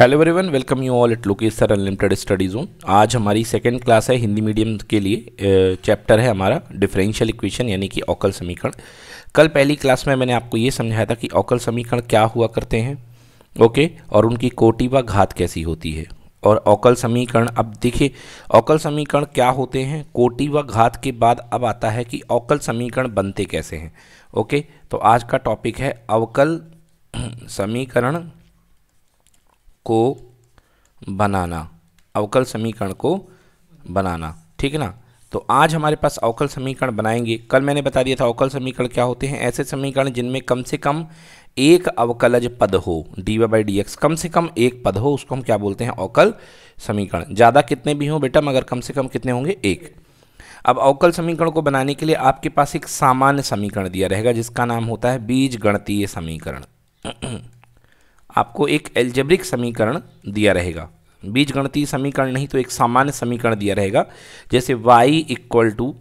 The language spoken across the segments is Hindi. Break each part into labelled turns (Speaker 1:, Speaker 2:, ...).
Speaker 1: Hello everyone welcome you all it Lokesh sir unlimited studies हूँ आज हमारी सेकेंड क्लास है हिंदी मीडियम के लिए चैप्टर है हमारा डिफरेंशियल इक्वेशन यानी कि ओकल समीकरण कल पहली क्लास में मैंने आपको ये समझाया था कि ओकल समीकरण क्या हुआ करते हैं ओके और उनकी कोटि व घात कैसी होती है और ओकल समीकरण अब देखिए औकल समीकरण क्या होते हैं कोटि व घात के बाद अब आता है कि ओकल समीकरण बनते कैसे हैं ओके तो आज का टॉपिक है अवकल समीकरण को बनाना अवकल समीकरण को बनाना ठीक है ना तो आज हमारे पास अवकल समीकरण बनाएंगे कल मैंने बता दिया था अवकल समीकरण क्या होते हैं ऐसे समीकरण जिनमें कम से कम एक अवकलज पद हो d y by d x कम से कम एक पद हो उसको हम क्या बोलते हैं अवकल समीकरण ज़्यादा कितने भी हों बेटा मगर कम से कम कितने होंगे एक अब अवकल समीकरण को बनाने के लिए आपके पास एक सामान्य समीकरण दिया रहेगा जिसका नाम होता है बीज गणतीय समीकरण आपको एक एल्जेब्रिक समीकरण दिया रहेगा बीज गणतीय समीकरण नहीं तो एक सामान्य समीकरण दिया रहेगा जैसे y equal to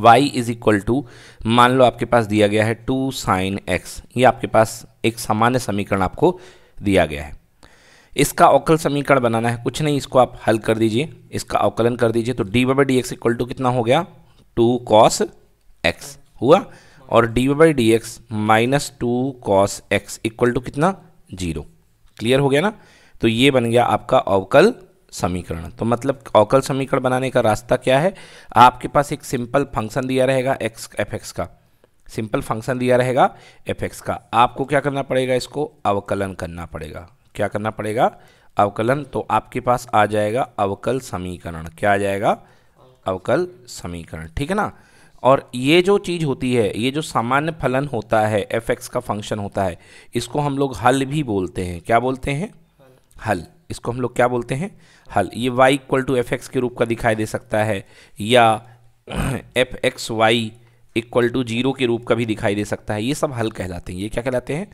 Speaker 1: y is equal to मान लो आपके पास दिया गया है टू साइन एक्स ये आपके पास एक सामान्य समीकरण आपको दिया गया है इसका अवकल समीकरण बनाना है कुछ नहीं इसको आप हल कर दीजिए इसका अवकलन कर दीजिए तो d by d x equal to कितना हो गया टू कॉस एक्स हुआ और d y d x minus two cos x equal to कितना जीरो क्लियर हो गया ना तो ये बन गया आपका अवकल समीकरण तो मतलब अवकल समीकरण बनाने का रास्ता क्या है आपके पास एक सिंपल फंक्शन दिया रहेगा एक्स एफ एक्स का सिंपल फंक्शन दिया रहेगा एफ एक्स का आपको क्या करना पड़ेगा इसको अवकलन करना पड़ेगा क्या करना पड़ेगा अवकलन तो आपके पास आ जाएगा अवकल समीकरण क्या आ जाएगा अवकल समीकरण ठीक है ना और ये जो चीज़ होती है ये जो सामान्य फलन होता है एफ एक्स का फंक्शन होता है इसको हम लोग हल भी बोलते हैं क्या बोलते हैं हल इसको हम लोग क्या बोलते हैं हल ये y equal to f x के रूप का दिखाई दे सकता है या f x y equal to zero के रूप का भी दिखाई दे सकता है ये सब हल कहलाते हैं ये क्या कहलाते हैं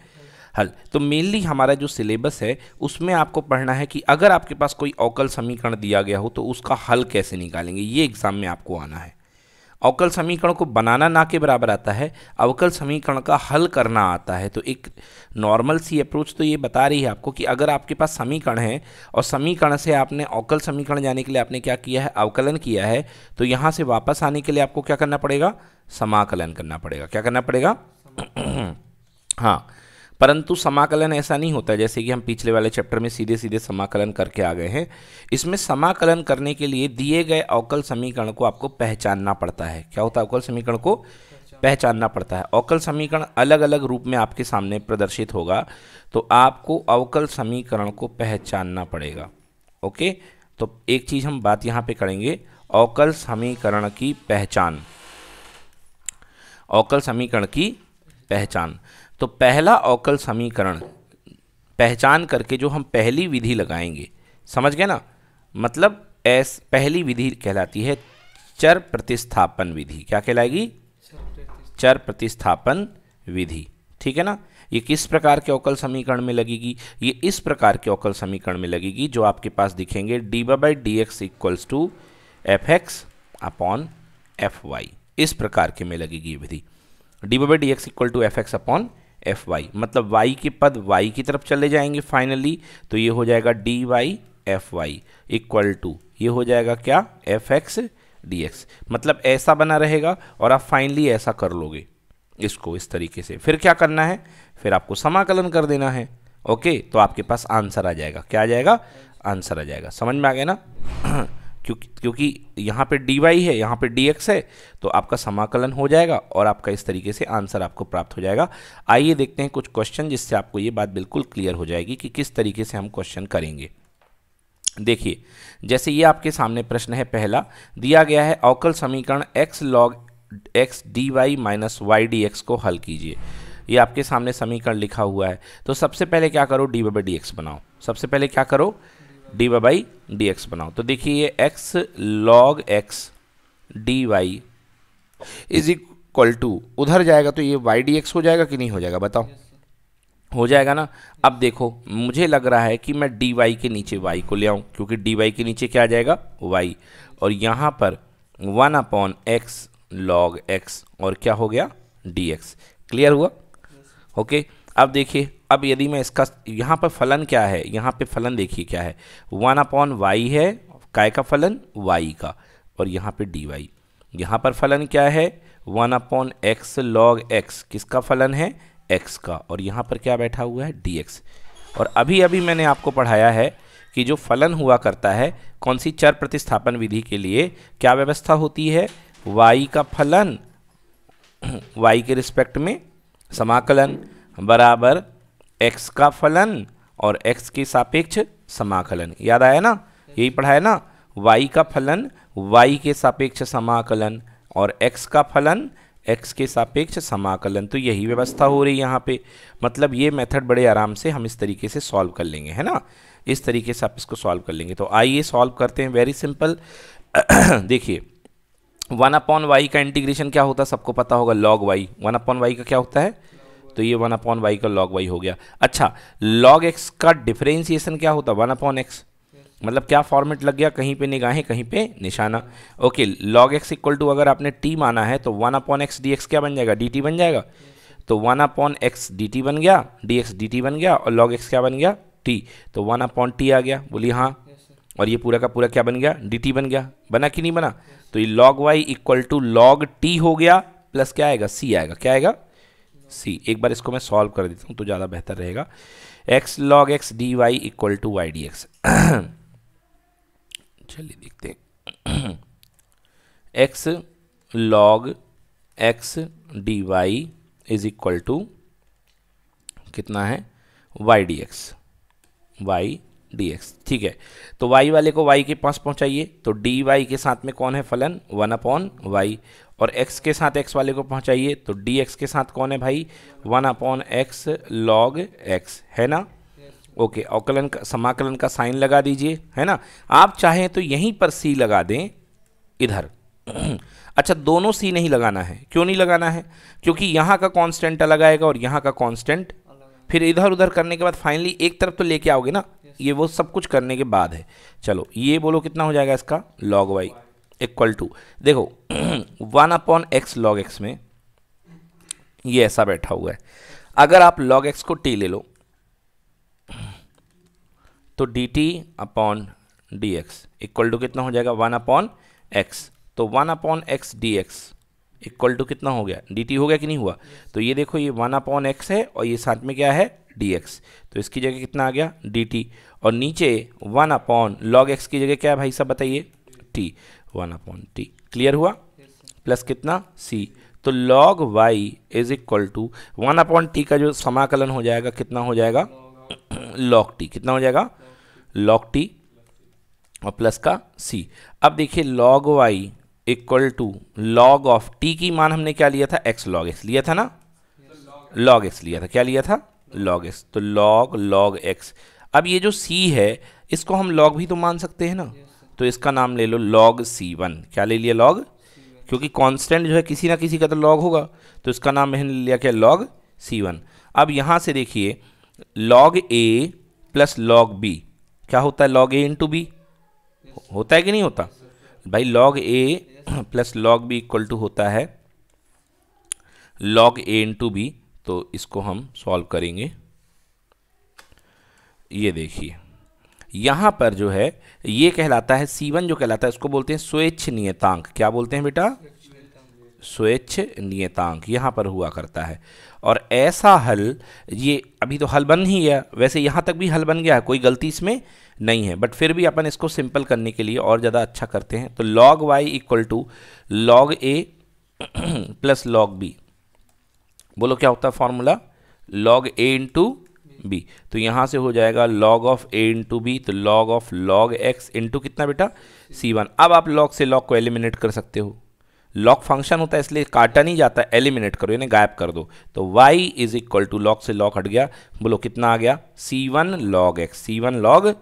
Speaker 1: हल तो मेनली हमारा जो सिलेबस है उसमें आपको पढ़ना है कि अगर आपके पास कोई अवकल समीकरण दिया गया हो तो उसका हल कैसे निकालेंगे ये एग्ज़ाम में आपको आना है अवकल समीकरण को बनाना ना के बराबर आता है अवकल समीकरण का हल करना आता है तो एक नॉर्मल सी अप्रोच तो ये बता रही है आपको कि अगर आपके पास समीकरण है और समीकरण से आपने अवकल समीकरण जाने के लिए आपने क्या किया है अवकलन किया है तो यहाँ से वापस आने के लिए आपको क्या करना पड़ेगा समाकलन करना पड़ेगा क्या करना पड़ेगा हाँ परंतु समाकलन ऐसा नहीं होता जैसे कि हम पिछले वाले चैप्टर में सीधे सीधे समाकलन करके आ गए हैं इसमें समाकलन करने के लिए दिए गए अवकल समीकरण को आपको पहचानना पड़ता है क्या होता है अवकल समीकरण को पहचानना पड़ता है अवकल समीकरण अलग अलग रूप में आपके सामने प्रदर्शित होगा तो आपको अवकल समीकरण को पहचानना पड़ेगा ओके तो एक चीज़ हम बात यहां पे करेंगे अवकल समीकरण की पहचान अवकल समीकरण की पहचान तो पहला अवकल समीकरण पहचान करके जो हम पहली विधि लगाएंगे समझ गए ना मतलब एस पहली विधि कहलाती है चर प्रतिस्थापन विधि क्या कहलाएगी चर प्रतिस्थापन विधि ठीक है ना ये किस प्रकार के अवकल समीकरण में लगेगी ये इस प्रकार के अवकल समीकरण में लगेगी जो आपके पास दिखेंगे d by d x equals to f x upon f y इस प्रकार के में लगेगी ये विधि d by d x equal to f x upon f y मतलब वाई के पद वाई की तरफ चले जाएंगे फाइनली तो ये हो जाएगा d y f y equal to ये हो जाएगा क्या एफ एक्स डी एक्स मतलब ऐसा बना रहेगा और आप फाइनली ऐसा कर लोगे इसको इस तरीके से फिर क्या करना है फिर आपको समाकलन कर देना है ओके तो आपके पास आंसर आ जाएगा क्या आ जाएगा आंसर आ जाएगा समझ में आ गया ना क्योंकि क्योंकि यहाँ पे डी वाई है यहाँ पे डी एक्स है तो आपका समाकलन हो जाएगा और आपका इस तरीके से आंसर आपको प्राप्त हो जाएगा आइए देखते हैं कुछ क्वेश्चन जिससे आपको ये बात बिल्कुल क्लियर हो जाएगी कि किस तरीके से हम क्वेश्चन करेंगे देखिए जैसे ये आपके सामने प्रश्न है पहला दिया गया है अवकल समीकरण x log x d y minus y d x को हल कीजिए ये आपके सामने समीकरण लिखा हुआ है तो सबसे पहले क्या करो डी बाई डी एक्स बनाओ सबसे पहले क्या करो d y by d x बनाओ तो देखिए ये x log x d y is equal to उधर जाएगा तो ये वाई डी एक्स हो जाएगा कि नहीं हो जाएगा बताओ हो जाएगा ना अब देखो मुझे लग रहा है कि मैं डी वाई के नीचे वाई को ले आऊँ क्योंकि डी वाई के नीचे क्या आ जाएगा वाई और यहाँ पर one upon x log x और क्या हो गया डी एक्स क्लियर हुआ ओके yes. okay? अब देखिए अब यदि मैं इसका यहाँ पर फलन क्या है यहाँ पे फलन देखिए क्या है वन अपॉन वाई है काय का फलन वाई का और यहाँ पे डी वाई यहाँ पर फलन क्या है one upon x log x किसका फलन है एक्स का और यहाँ पर क्या बैठा हुआ है डी एक्स और अभी अभी मैंने आपको पढ़ाया है कि जो फलन हुआ करता है कौन सी चर प्रतिस्थापन विधि के लिए क्या व्यवस्था होती है वाई का फलन वाई के रिस्पेक्ट में समाकलन बराबर एक्स का फलन और एक्स के सापेक्ष समाकलन याद आया ना यही पढ़ा है ना वाई का फलन वाई के सापेक्ष समाकलन और एक्स का फलन एक्स के सापेक्ष समाकलन तो यही व्यवस्था हो रही है यहाँ पे मतलब ये मेथड बड़े आराम से हम इस तरीके से सॉल्व कर लेंगे है ना इस तरीके से आप इसको सॉल्व कर लेंगे तो आइए सॉल्व करते हैं वेरी सिंपल देखिए वन अपॉन वाई का इंटीग्रेशन क्या होता है सबको पता होगा log y one upon y का क्या होता है तो ये वन अपॉन वाई का लॉग वाई हो गया अच्छा लॉग एक्स का डिफ्रेंसिएशन क्या होता वन अपॉन एक्स मतलब क्या फॉर्मेट लग गया कहीं पे निगाहें कहीं पे निशाना okay log x equal to अगर आपने टी माना है तो one upon x d x क्या बन जाएगा डी टी बन जाएगा तो one upon x d t बन गया डी एक्स डी टी बन गया और लॉग एक्स क्या बन गया टी तो वन अपॉन टी आ गया बोलिए हाँ और ये पूरा का पूरा क्या बन गया डी टी बन गया बना कि नहीं बना तो ये log Y equal to log t हो गया प्लस क्या आएगा सी आएगा क्या आएगा सी एक बार इसको मैं सॉल्व कर देता हूँ तो ज़्यादा बेहतर रहेगा x log x d y equal to y d x चलिए देखते हैं x log x d y is equal to कितना है y d x y d x ठीक है तो y वाले को y के पास पहुंचाइए तो dy के साथ में कौन है फलन वन अपॉन वाई और एक्स के साथ एक्स वाले को पहुंचाइए तो डी एक्स के साथ कौन है भाई one upon x log x है ना ओके अवकलन का समाकलन का साइन लगा दीजिए है ना आप चाहें तो यहीं पर सी लगा दें इधर अच्छा दोनों सी नहीं लगाना है क्यों नहीं लगाना है क्योंकि यहाँ का कॉन्स्टेंट अलग आएगा और यहाँ का कॉन्स्टेंट फिर इधर उधर करने के बाद फाइनली एक तरफ तो लेके आओगे ना ये वो सब कुछ करने के बाद है चलो ये बोलो कितना हो जाएगा इसका लॉग वाई इक्वल टू देखो one upon x log x में ये ऐसा बैठा हुआ है अगर आप लॉग एक्स को टी ले लो तो d t upon d x equal to कितना हो जाएगा वन अपॉन एक्स तो one upon x d x equal to कितना हो गया डी टी हो गया कि नहीं हुआ तो ये देखो ये वन अपॉन एक्स है और ये साथ में क्या है डी एक्स तो इसकी जगह कितना आ गया डी टी और नीचे वन अपॉन लॉग एक्स की जगह क्या है भाई साहब बताइए t one upon t clear हुआ प्लस कितना सी तो log y is equal to one upon t का जो समाकलन हो जाएगा कितना हो जाएगा लॉग टी कितना हो जाएगा लॉग टी और प्लस का सी अब देखिए log Y equal to log of T की मान हमने क्या लिया था एक्स लॉग एक्स लिया था ना लॉग एक्स लिया था क्या लिया था लॉग एक्स तो लॉग लॉग एक्स अब ये जो सी है इसको हम लॉग भी तो मान सकते हैं ना yes. तो इसका नाम ले लो लॉग सी वन क्या ले लिया लॉग क्योंकि कांस्टेंट जो है किसी ना किसी का तो लॉग होगा तो इसका नाम मैंने लिया क्या लॉग सी वन अब यहाँ से देखिए log a plus log b क्या होता है लॉग ए इंटू बी होता है कि नहीं होता भाई log a plus log b equal to होता है लॉग ए इंटू बी तो इसको हम सॉल्व करेंगे ये देखिए यहां पर जो है ये कहलाता है सीवन जो कहलाता है उसको बोलते हैं स्वेच्छ नियतांक क्या बोलते हैं बेटा स्वेच्छ नियतांक यहां पर हुआ करता है और ऐसा हल ये अभी तो हल बन ही गया वैसे यहां तक भी हल बन गया है कोई गलती इसमें नहीं है बट फिर भी अपन इसको सिंपल करने के लिए और ज़्यादा अच्छा करते हैं तो log Y equal to log a plus log b बोलो क्या होता है formula log a into b तो यहाँ से हो जाएगा log of a into b तो log of log x into कितना बेटा सी वन अब आप लॉग से log को एलिमिनेट कर सकते हो log फंक्शन होता है इसलिए काटा नहीं जाता एलिमिनेट करो यानी गायब कर दो तो y is equal to log से log हट गया बोलो कितना आ गया c1 one log x c one log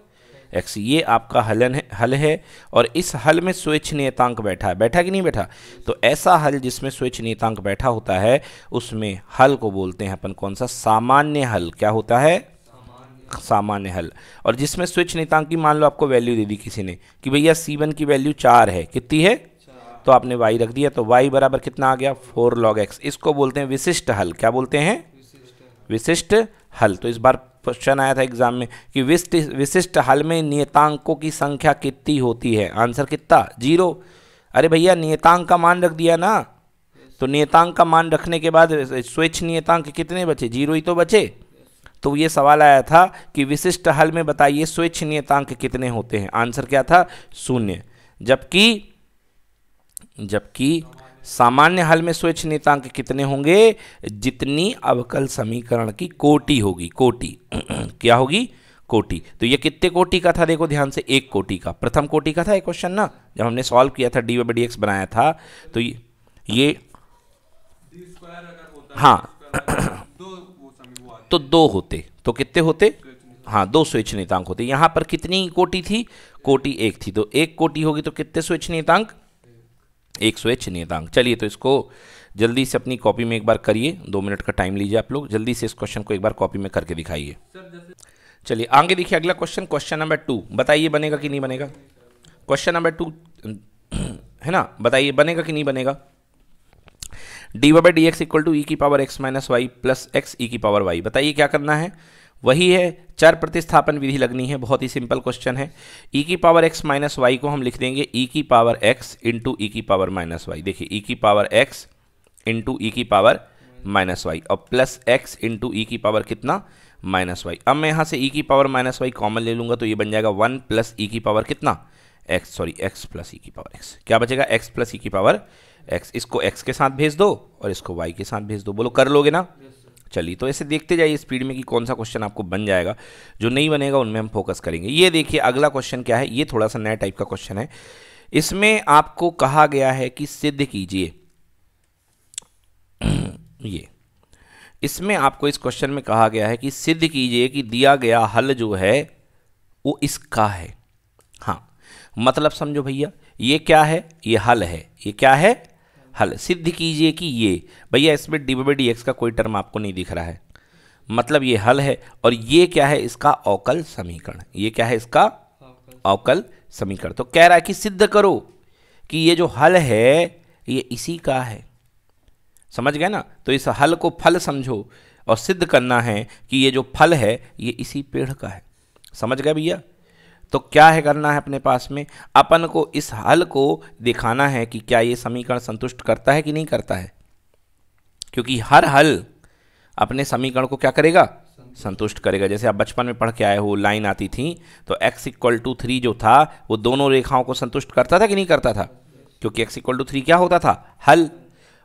Speaker 1: x ये आपका हलन है हल है और इस हल में स्वेच्छ नियतांक बैठा है बैठा कि नहीं बैठा तो ऐसा हल जिसमें स्वेच्छ नियतांक बैठा होता है उसमें हल को बोलते हैं अपन कौन सा सामान्य हल क्या होता है सामान्य हल और जिसमें स्विच नितांक की मान लो आपको वैल्यू दे दी किसी ने कि भैया सी वन की वैल्यू चार है कितनी है तो आपने वाई रख दिया तो वाई बराबर कितना आ गया फोर लॉग एक्स इसको बोलते हैं विशिष्ट हल क्या बोलते हैं विशिष्ट हल तो इस बार क्वेश्चन आया था एग्जाम में कि विशिष्ट विशिष्ट हल में नियतांकों की संख्या कितनी होती है आंसर कितना जीरो अरे भैया नियतांक का मान रख दिया ना तो नियतांक का मान रखने के बाद स्वेच्छ नियतांक कितने बचे जीरो ही तो बचे तो ये सवाल आया था कि विशिष्ट हल में बताइए स्वेच्छ नियतांक कितने होते हैं आंसर क्या था शून्य जबकि जबकि सामान्य हल में स्वेच्छ नीतांक कितने होंगे जितनी अवकल समीकरण की कोटि होगी कोटि क्या होगी कोटि तो ये कितने कोटि का था देखो ध्यान से एक कोटि का प्रथम कोटि का था एक क्वेश्चन ना जब हमने सॉल्व किया था डी वाई डी एक्स बनाया था तो ये ये हाँ तो दो होते तो कितने होते हाँ दो स्वेच्छ नेतांक होते यहां पर कितनी कोटि थी कोटि एक थी तो एक कोटि होगी तो कितने स्वेच्छ नेतांक एक सौ चलिए तो इसको जल्दी से अपनी कॉपी में एक बार करिए दो मिनट का टाइम लीजिए आप लोग जल्दी से इस क्वेश्चन को एक बार कॉपी में करके दिखाइए चलिए आगे देखिए अगला क्वेश्चन क्वेश्चन नंबर टू बताइए बनेगा कि नहीं बनेगा क्वेश्चन नंबर टू है ना बताइए बनेगा कि नहीं बनेगा d y by d x equal to e की power x minus y plus x e की पावर वाई बताइए क्या करना है वही है चर प्रतिस्थापन विधि लगनी है बहुत ही सिंपल क्वेश्चन है ई की पावर एक्स माइनस वाई को हम लिख देंगे ई की पावर एक्स इंटू ई की पावर माइनस वाई देखिए ई की पावर एक्स इंटू ई की पावर माइनस वाई और प्लस एक्स इंटू ई की पावर कितना माइनस वाई अब मैं यहाँ से ई की पावर माइनस वाई कॉमन ले लूँगा तो ये बन जाएगा वन प्लस ई की पावर कितना x sorry x plus e की पावर एक्स क्या बचेगा एक्स प्लस ई की पावर एक्स इसको एक्स के साथ भेज दो और इसको वाई के साथ भेज दो बोलो कर लोगे ना yes. चली तो ऐसे देखते जाइए स्पीड में कि कौन सा क्वेश्चन आपको बन जाएगा जो नहीं बनेगा उनमें हम फोकस करेंगे ये देखिए अगला क्वेश्चन क्या है ये थोड़ा सा नया टाइप का क्वेश्चन है इसमें आपको कहा गया है कि सिद्ध कीजिए ये इसमें आपको इस क्वेश्चन में कहा गया है कि सिद्ध कीजिए कि दिया गया हल जो है वो इसका है हाँ मतलब समझो भैया ये क्या है ये हल है ये क्या है हल सिद्ध कीजिए कि ये भैया इसमें डी बाई डी एक्स का कोई टर्म आपको नहीं दिख रहा है मतलब ये हल है और ये क्या है इसका अवकल समीकरण ये क्या है इसका अवकल समीकरण तो कह रहा है कि सिद्ध करो कि ये जो हल है ये इसी का है समझ गए ना तो इस हल को फल समझो और सिद्ध करना है कि ये जो फल है ये इसी पेड़ का है समझ गए भैया तो क्या है करना है अपने पास में अपन को इस हल को दिखाना है कि क्या ये समीकरण संतुष्ट करता है कि नहीं करता है क्योंकि हर हल अपने समीकरण को क्या करेगा संतुष्ट करेगा जैसे आप बचपन में पढ़ के आए हो लाइन आती थी तो x इक्वल टू थ्री जो था वो दोनों रेखाओं को संतुष्ट करता था कि नहीं करता था क्योंकि x इक्वल टू थ्री क्या होता था हल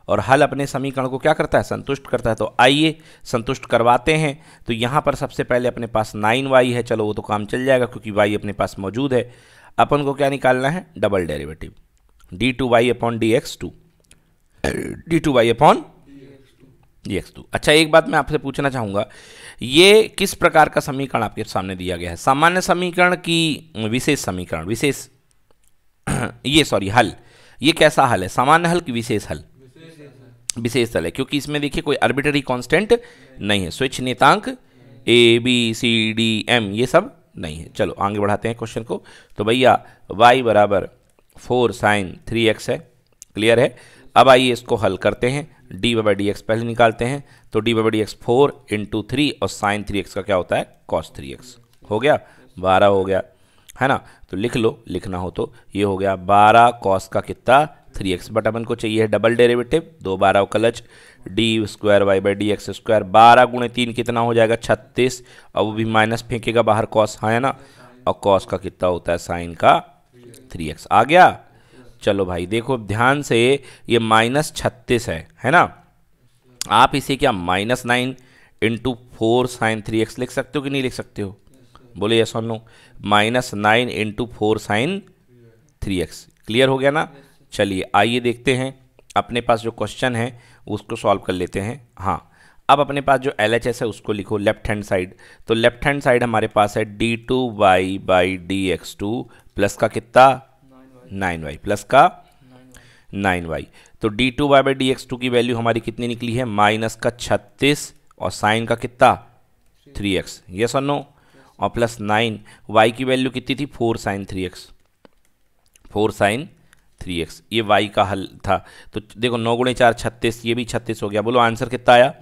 Speaker 1: और हल अपने समीकरण को क्या करता है संतुष्ट करता है तो आइए संतुष्ट करवाते हैं तो यहाँ पर सबसे पहले अपने पास नाइन वाई है चलो वो तो काम चल जाएगा क्योंकि वाई अपने पास मौजूद है अपन को क्या निकालना है double derivative d two y upon d x two d two y upon d x two अच्छा एक बात मैं आपसे पूछना चाहूँगा ये किस प्रकार का समीकरण आपके सामने दिया गया है सामान्य समीकरण की विशेष समीकरण विशेष ये सॉरी हल ये कैसा हल है सामान्य हल की विशेष हल विशेष तल है क्योंकि इसमें देखिए कोई आर्बिटरी कांस्टेंट नहीं है स्विच नेतांक a b c d m ये सब नहीं है चलो आगे बढ़ाते हैं क्वेश्चन को तो भैया वाई बराबर फोर साइन थ्री एक्स है क्लियर है अब आइए इसको हल करते हैं डी बाई डी एक्स पहले निकालते हैं तो d by d x four into three और साइन थ्री एक्स का क्या होता है कॉस थ्री एक्स हो गया बारह हो गया है ना तो लिख लो लिखना हो तो ये हो गया बारह कॉस का कितना थ्री एक्स बट अपन को चाहिए डबल डेरेवेटिव दो बारह कलच d square y by d x square बारह गुणे तीन कितना हो जाएगा छत्तीस और वो भी माइनस फेंकेगा बाहर कॉस हाँ है ना और कॉस का कितना होता है साइन का थ्री एक्स आ गया चलो भाई देखो ध्यान से ये माइनस छत्तीस है है ना आप इसे क्या minus nine into four sine three x लिख सकते हो कि नहीं लिख सकते हो बोले ये और लो minus nine into four sine three x clear हो गया ना चलिए आइए देखते हैं अपने पास जो क्वेश्चन है उसको सॉल्व कर लेते हैं हाँ अब अपने पास जो एल है उसको लिखो लेफ्ट हैंड साइड तो लेफ्ट हैंड साइड हमारे पास है d two y by d x two plus का कितना नाइन वाई प्लस का नाइन वाई तो d two y by d x two की वैल्यू हमारी कितनी निकली है माइनस का छत्तीस और साइन का कितना थ्री एक्स ये सर नो और प्लस नाइन वाई की वैल्यू कितनी थी four sine three x four sine three x ये वाई का हल था तो देखो नौ गुणे चार छत्तीस ये भी छत्तीस हो गया बोलो आंसर कितना आया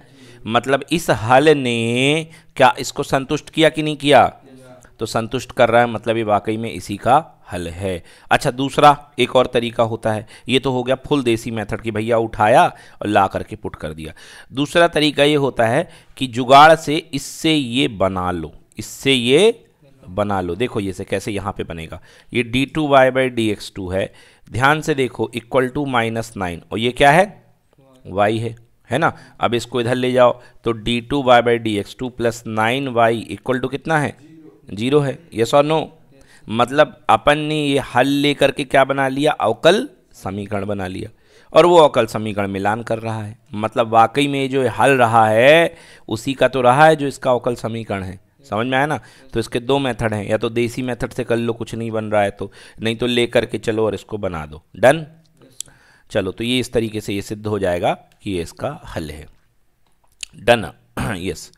Speaker 1: मतलब इस हल ने क्या इसको संतुष्ट किया कि नहीं किया तो संतुष्ट कर रहा है मतलब ये वाकई में इसी का हल है अच्छा दूसरा एक और तरीका होता है ये तो हो गया फुल देसी मेथड कि भैया उठाया और ला करके पुट कर दिया दूसरा तरीका ये होता है कि जुगाड़ से इससे ये बना लो इससे ये बना लो देखो ये से कैसे यहाँ पे बनेगा ये d two y by d x two है ध्यान से देखो इक्वल टू माइनस नाइन और ये क्या है वाई है है ना अब इसको इधर ले जाओ तो d two y by d x two plus nine y equal to कितना है जीरो है ये सौ नो मतलब अपन ने ये हल लेकर के क्या बना लिया अवकल समीकरण बना लिया और वो अवकल समीकरण मिलान कर रहा है मतलब वाकई में जो हल रहा है उसी का तो रहा है जो इसका अवकल समीकरण है समझ में आया ना तो इसके दो मेथड हैं या तो देसी मेथड से कर लो कुछ नहीं बन रहा है तो नहीं तो ले करके चलो और इसको बना दो डन चलो तो ये इस तरीके से ये सिद्ध हो जाएगा कि ये इसका हल है डन यस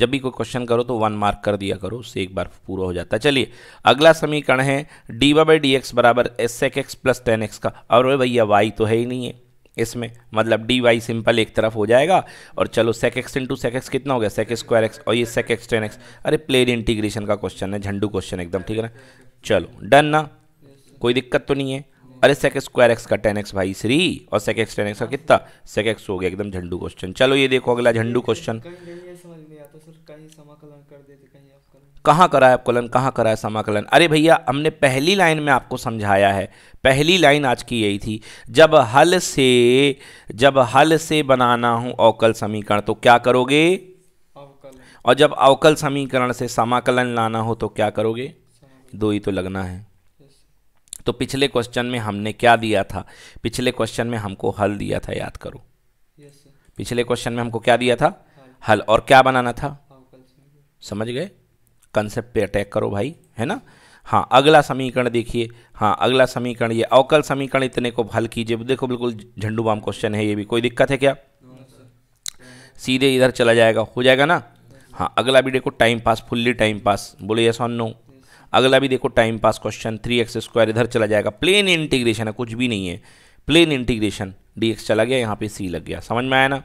Speaker 1: जब भी कोई क्वेश्चन करो तो वन मार्क कर दिया करो उससे एक बार पूरा हो जाता है चलिए अगला समीकरण है d y by d x बराबर एस एक एक्स प्लस टेन एक्स का और भैया वाई तो है ही नहीं है इसमें मतलब डी वाई सिंपल एक तरफ हो जाएगा और चलो sec x into sec x कितना हो गया सेक स्क्वायर एक्स और ये सेक एक्स टेन एक्स अरे प्लेन इंटीग्रेशन का क्वेश्चन है झंडू क्वेश्चन एकदम ठीक है ना चलो डन ना कोई दिक्कत तो नहीं है अरे सेक स्क्वायर एक्स का टेन एक्स भाई श्री और सेक एक्स टेन एक्स का कितना सेक एक्स हो गया एकदम झंडू क्वेश्चन चलो ये देखो अगला झंडू क्वेश्चन कहा कहाँ करा है अवकलन कहाँ करा है समाकलन अरे भैया हमने पहली लाइन में आपको समझाया है पहली लाइन आज की यही थी जब हल से जब हल से बनाना हो अवकल समीकरण तो क्या करोगे और जब अवकल समीकरण से समाकलन लाना हो तो क्या करोगे दो ही तो लगना है तो पिछले क्वेश्चन में हमने क्या दिया था पिछले क्वेश्चन में हमको हल दिया था याद करो पिछले क्वेश्चन में हमको क्या दिया था हल और क्या बनाना था समझ गए कंसेप्ट पे अटैक करो भाई है ना हाँ अगला समीकरण देखिए हाँ अगला समीकरण ये अवकल समीकरण इतने को हल कीजिए देखो बिल्कुल झंडू बाम क्वेश्चन है ये भी कोई दिक्कत है क्या सीधे इधर चला जाएगा हो जाएगा ना हाँ अगला भी देखो time pass fully time pass बोले ये सॉन नो अगला भी देखो time pass question three x square इधर चला जाएगा प्लेन इंटीग्रेशन है कुछ भी नहीं है प्लेन इंटीग्रेशन डी एक्स चला गया यहाँ पे सी लग गया समझ में आया ना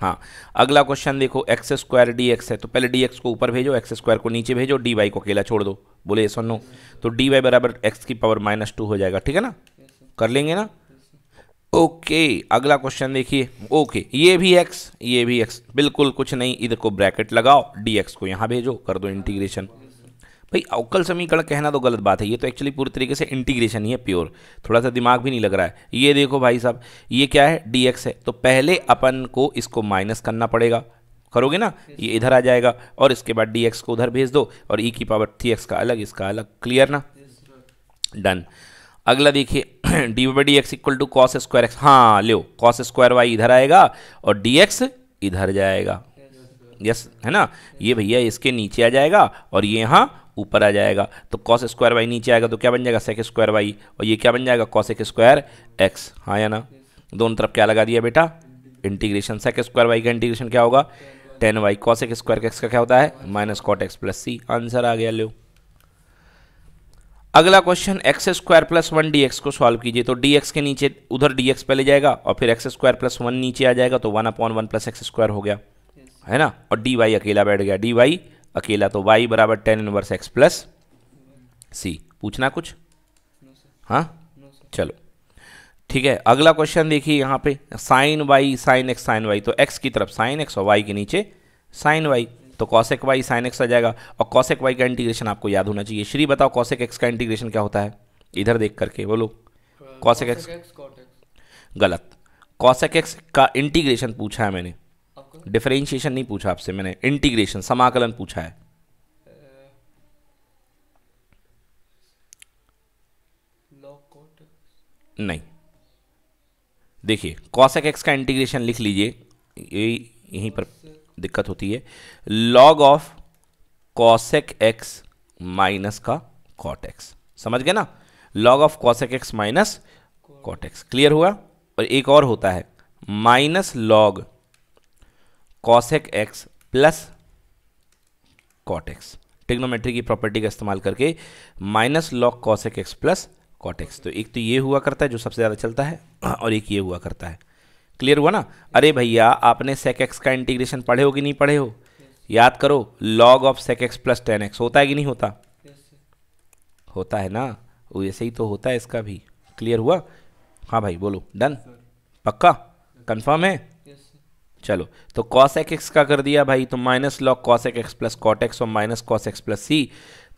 Speaker 1: हाँ अगला क्वेश्चन देखो एक्स स्क्वायर डी एक्स है तो पहले डी एक्स को ऊपर भेजो एक्स स्क्वायर को नीचे भेजो डी वाई को अकेला छोड़ दो बोले ये सुनो तो डी वाई बराबर एक्स की पावर माइनस टू हो जाएगा ठीक है ना कर लेंगे ना ओके अगला क्वेश्चन देखिए ओके ये भी एक्स ये भी एक्स बिल्कुल कुछ नहीं इधर को ब्रैकेट लगाओ डी एक्स को यहाँ भेजो कर दो इंटीग्रेशन भाई अवकल समीकरण कहना तो गलत बात है ये तो एक्चुअली पूरी तरीके से इंटीग्रेशन ही है प्योर थोड़ा सा दिमाग भी नहीं लग रहा है ये देखो भाई साहब ये क्या है डी है तो पहले अपन को इसको माइनस करना पड़ेगा करोगे ना ये इधर आ जाएगा और इसके बाद डी को उधर भेज दो और ई e की पावर थ्री का अलग इसका अलग क्लियर ना डन अगला देखिए d by d x equal to cos square x हाँ लो कॉस स्क्वायर वाई इधर आएगा और डी एक्स इधर जाएगा यस yes, है ना ये भैया इसके नीचे आ जाएगा और ये यहाँ ऊपर आ जाएगा तो कॉस स्क्वायर वाई नीचे आएगा तो क्या बन जाएगा सेक स्क्वायर वाई और ये क्या बन जाएगा कॉस एक स्क्वायर एक्स हाँ या ना दोनों तरफ क्या लगा दिया बेटा इंटीग्रेशन सेक स्क्वायर वाई का इंटीग्रेशन क्या होगा tan y cosec square का एक्स का क्या होता है minus cot x plus c answer आ गया लो अगला question x square plus one d x को सॉल्व कीजिए तो डी एक्स के नीचे उधर डी एक्स पहले जाएगा और फिर एक्स स्क्वायर प्लस वन नीचे आ जाएगा तो one upon one plus x square हो गया yes. है ना और डी वाई अकेला बैठ गया डी वाई अकेला तो वाई बराबर tan inverse x plus c पूछना कुछ हाँ चलो ठीक है अगला क्वेश्चन देखिए यहाँ पे sine y sine x sine y तो एक्स की तरफ साइन एक्स और वाई के नीचे साइन वाई तो कॉसेक वाई साइन एक्स आ जाएगा और कॉसेक वाई का इंटीग्रेशन आपको याद होना चाहिए श्री बताओ कॉसेक एक्स का इंटीग्रेशन क्या होता है इधर देख करके बोलो कॉसेक एक्स गलत कॉसेक एक्स का इंटीग्रेशन पूछा है मैंने डिफरेंशिएशन नहीं पूछा आपसे मैंने इंटीग्रेशन समाकलन पूछा है नहीं देखिए कॉसेक एक्स का इंटीग्रेशन लिख लीजिए ये यहीं पर दिक्कत होती है log of cosec x minus का कॉट एक्स समझ गए ना log of cosec x minus cot x clear हुआ और एक और होता है minus log cosec x plus cot x trigonometry की प्रॉपर्टी का इस्तेमाल करके minus log cosec x plus cot x तो एक तो ये हुआ करता है जो सबसे ज़्यादा चलता है और एक ये हुआ करता है क्लियर हुआ ना अरे भैया आपने सेक एक्स का इंटीग्रेशन पढ़े हो कि नहीं पढ़े हो याद करो log of sec x plus tan x होता है कि नहीं होता होता है ना वो ऐसे ही तो होता है इसका भी क्लियर हुआ हाँ भाई बोलो डन पक्का कंफर्म है चलो तो कॉस एक एक्स का कर दिया भाई तो minus log cosec x plus cot x और minus cos x plus c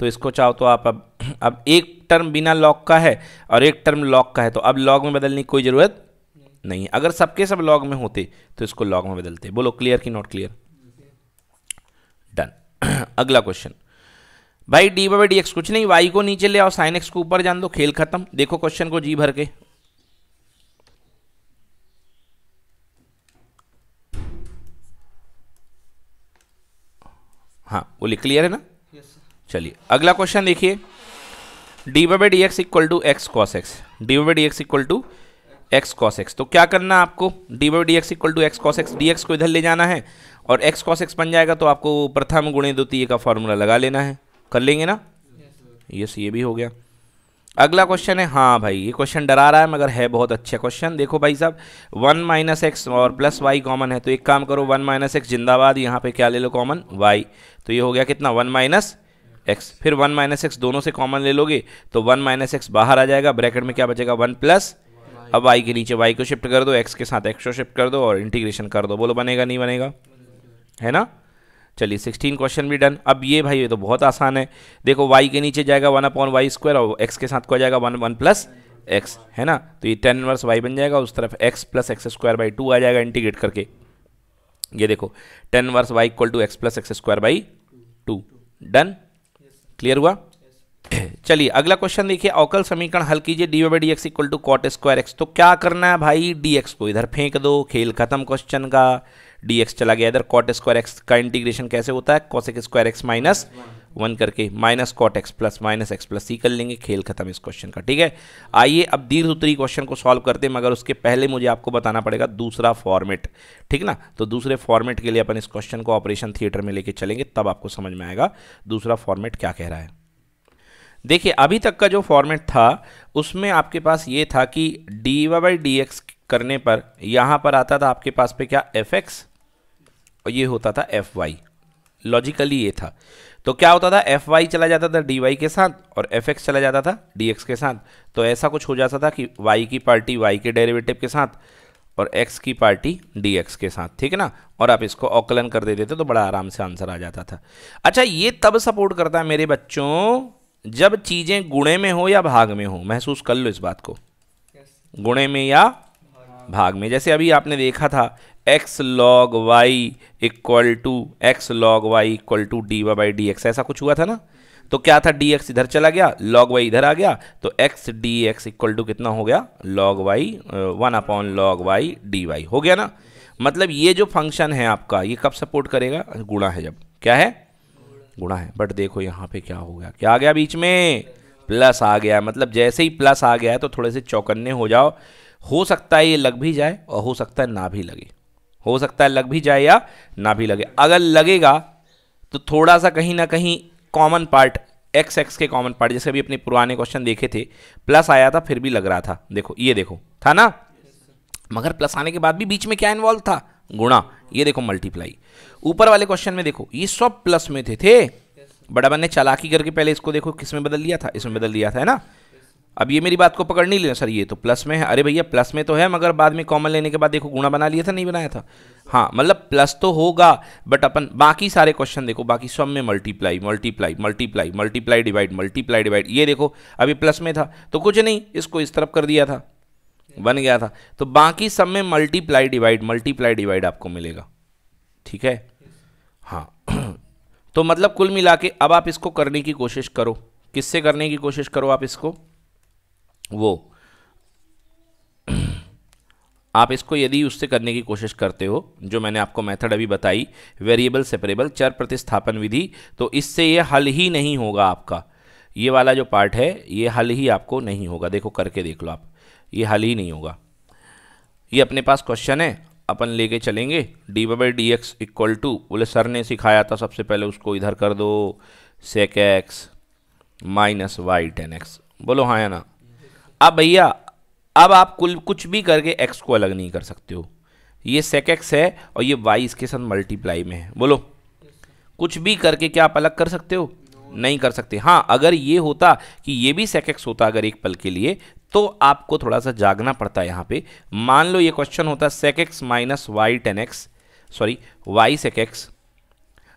Speaker 1: तो इसको चाहो तो आप अब अब एक टर्म बिना लॉग का है और एक टर्म लॉग का है तो अब लॉग में बदलने की कोई ज़रूरत नहीं है अगर सबके सब लॉग में होते तो इसको लॉग में बदलते बोलो क्लियर कि नॉट क्लियर डन अगला क्वेश्चन भाई डी बाई डी एक्स कुछ नहीं वाई को नीचे ले आओ साइन एक्स को ऊपर जान दो खेल खत्म देखो क्वेश्चन को जी भर के हाँ बोलिए क्लियर है ना चलिए अगला क्वेश्चन देखिए d by d x equal to x cos x d by d x equal to x cos x तो क्या करना आपको d by d x equal to x cos x d x को इधर ले जाना है और एक्स कॉस एक्स बन जाएगा तो आपको प्रथम गुणे द्वितीय का फॉर्मूला लगा लेना है कर लेंगे ना यस yes, ये भी हो गया अगला क्वेश्चन है हाँ भाई ये क्वेश्चन डरा रहा है मगर है बहुत अच्छा क्वेश्चन देखो भाई साहब वन माइनस एक्स और प्लस वाई कॉमन है तो एक काम करो वन माइनस एक्स जिंदाबाद यहाँ पे क्या ले लो कॉमन वाई तो ये हो गया कितना वन माइनस एक्स फिर वन माइनस एक्स दोनों से कॉमन ले लोगे तो वन माइनस एक्स बाहर आ जाएगा ब्रैकेट में क्या बचेगा वन प्लस अब वाई के नीचे वाई को शिफ्ट कर दो एक्स के साथ एक्स को शिफ्ट कर दो और इंटीग्रेशन कर दो बोलो बनेगा नहीं बनेगा है ना चलिए सिक्सटीन क्वेश्चन भी डन अब ये भाई ये तो बहुत आसान है देखो वाई के नीचे जाएगा वन अपॉन वाई स्क्वायर और एक्स के साथ को जाएगा वन वन प्लस एक्स है ना तो ये टेन वर्स वाई बन जाएगा उस तरफ x plus x square by two आ जाएगा इंटीग्रेट करके ये देखो tan inverse y equal to x plus x square by two done clear हुआ चलिए अगला क्वेश्चन देखिए अवकल समीकरण हल कीजिए d y d x equal to cot square x तो क्या करना है भाई डी एक्स को इधर फेंक दो खेल खत्म क्वेश्चन का डी एक्स चला गया इधर कॉट स्क्वायर एक्स का इंटीग्रेशन कैसे होता है cosec square x minus one करके minus cot x plus minus x plus c कर लेंगे खेल खत्म इस क्वेश्चन का ठीक है आइए अब दीर्घ उत्तरी क्वेश्चन को सॉल्व करते हैं मगर उसके पहले मुझे आपको बताना पड़ेगा दूसरा फॉर्मेट ठीक ना तो दूसरे फॉर्मेट के लिए अपन इस क्वेश्चन को ऑपरेशन थिएटर में लेके चलेंगे तब आपको समझ में आएगा दूसरा फॉर्मेट क्या कह रहा है देखिए अभी तक का जो फॉर्मेट था उसमें आपके पास ये था कि डी वाई डी एक्स करने पर यहाँ पर आता था आपके पास पे क्या एफ एक्स और ये होता था एफ वाई लॉजिकली ये था तो क्या होता था एफ वाई चला जाता था डी वाई के साथ और एफ एक्स चला जाता था डी एक्स के साथ तो ऐसा कुछ हो जाता था कि वाई की पार्टी वाई के डेरिवेटिव के साथ और एक्स की पार्टी डी एक्स के साथ ठीक है ना और आप इसको ऑकलन कर देते थे तो बड़ा आराम से आंसर आ जाता था अच्छा ये तब सपोर्ट करता है मेरे बच्चों जब चीज़ें गुणे में हो या भाग में हो महसूस कर लो इस बात को गुणे में या भाग में जैसे अभी आपने देखा था x log Y equal to x log Y equal to d y by d x ऐसा कुछ हुआ था ना तो क्या था डी एक्स इधर चला गया लॉग वाई इधर आ गया तो x d x equal to कितना हो गया log y one upon log y d y हो गया ना मतलब ये जो फंक्शन है आपका ये कब सपोर्ट करेगा गुणा है जब क्या है गुणा है बट देखो यहाँ पे क्या हो गया क्या आ गया बीच में प्लस आ गया मतलब जैसे ही प्लस आ गया है तो थोड़े से चौकन्ने हो जाओ हो सकता है ये लग भी जाए और हो सकता है ना भी लगे हो सकता है लग भी जाए या ना भी लगे अगर लगेगा तो थोड़ा सा कहीं ना कहीं कॉमन पार्ट एक्स एक्स के कॉमन पार्ट जैसे अभी अपने पुराने क्वेश्चन देखे थे प्लस आया था फिर भी लग रहा था देखो ये देखो था ना मगर प्लस आने के बाद भी बीच में क्या इन्वॉल्व था गुणा ये देखो मल्टीप्लाई ऊपर वाले क्वेश्चन में देखो ये सब प्लस में थे थे बड़ा बन ने चालाकी करके पहले इसको देखो किस में बदल लिया था इसमें बदल लिया था है ना अब ये मेरी बात को पकड़ नहीं लेना सर ये तो प्लस में है अरे भैया प्लस में तो है मगर बाद में कॉमन लेने के बाद देखो गुणा बना लिया था नहीं बनाया था हाँ मतलब प्लस तो होगा बट अपन बाकी सारे क्वेश्चन देखो बाकी सब में multiply multiply multiply multiply divide multiply divide ये देखो अभी प्लस में था तो कुछ नहीं इसको इस तरफ कर दिया था बन गया था तो बाकी सब में मल्टीप्लाई डिवाइड मल्टीप्लाई डिवाइड आपको मिलेगा ठीक है हाँ तो मतलब कुल मिला के अब आप इसको करने की कोशिश करो किससे करने की कोशिश करो आप इसको वो आप इसको यदि उससे करने की कोशिश करते हो जो मैंने आपको मेथड अभी बताई वेरिएबल सेपरेबल चर प्रतिस्थापन विधि तो इससे ये हल ही नहीं होगा आपका ये वाला जो पार्ट है ये हल ही आपको नहीं होगा देखो करके देख लो आप ये हल ही नहीं होगा ये अपने पास क्वेश्चन है अपन लेके चलेंगे d by d x equal to बोले सर ने सिखाया था सबसे पहले उसको इधर कर दो sec x minus y tan x बोलो हाँ या ना अब भैया अब आप कुल कुछ भी करके एक्स को अलग नहीं कर सकते हो ये सेक एक्स है और ये वाई इसके साथ मल्टीप्लाई में है बोलो कुछ भी करके क्या आप अलग कर सकते हो नहीं कर सकते हाँ अगर ये होता कि ये भी सेकेक्स होता अगर एक पल के लिए तो आपको थोड़ा सा जागना पड़ता है यहाँ पे मान लो ये क्वेश्चन होता sec x minus y tan x sorry y sec x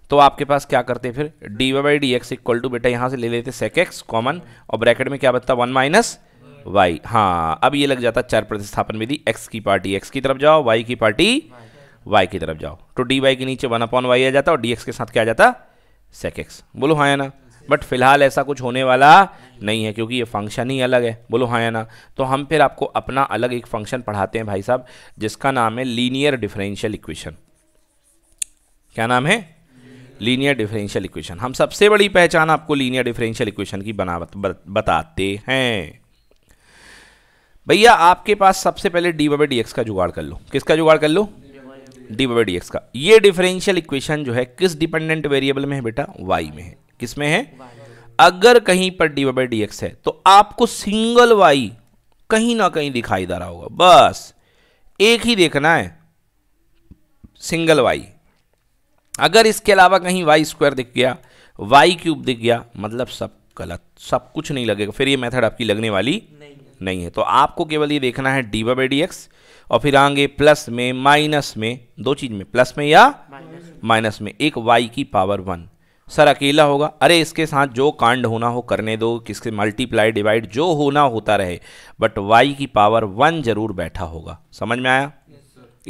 Speaker 1: तो आपके पास क्या करते फिर d y by d x equal to बेटा यहाँ से ले लेते सेक एक्स कॉमन और ब्रैकेट में क्या बता वन माइनस वाई हाँ अब ये लग जाता चार प्रतिस्थापन विधि एक्स की पार्टी एक्स की तरफ जाओ वाई की पार्टी वाई की तरफ जाओ तो डी वाई के नीचे वन अपॉन वाई आ जाता और डी एक्स के साथ क्या आ जाता सेक एक्स बोलो हाँ या ना बट फिलहाल ऐसा कुछ होने वाला नहीं है क्योंकि ये फंक्शन ही अलग है बोलो हाँ या ना तो हम फिर आपको अपना अलग एक फंक्शन पढ़ाते हैं भाई साहब जिसका नाम है लीनियर डिफरेंशियल इक्वेशन क्या नाम है लीनियर डिफरेंशियल इक्वेशन हम सबसे बड़ी पहचान आपको लीनियर डिफरेंशियल इक्वेशन की बना बताते हैं भैया आपके पास सबसे पहले डी बाई डी का जुगाड़ कर लो किसका जुगाड़ कर लो डी बाई डी का ये डिफरेंशियल इक्वेशन जो है किस डिपेंडेंट वेरिएबल में है बेटा वाई में है किस में है अगर कहीं पर डी बाई डी है तो आपको सिंगल वाई कहीं ना कहीं दिखाई दे रहा होगा बस एक ही देखना है सिंगल वाई अगर इसके अलावा कहीं वाई स्क्वायर दिख गया वाई क्यूब दिख गया मतलब सब गलत सब कुछ नहीं लगेगा फिर ये मेथड आपकी लगने वाली नहीं है तो आपको केवल ये देखना है डी बाई डी एक्स और फिर आगे प्लस में माइनस में दो चीज़ में प्लस में या माइनस में एक वाई की पावर वन सर अकेला होगा अरे इसके साथ जो कांड होना हो करने दो किसके मल्टीप्लाई डिवाइड जो होना होता रहे बट वाई की पावर वन जरूर बैठा होगा समझ में आया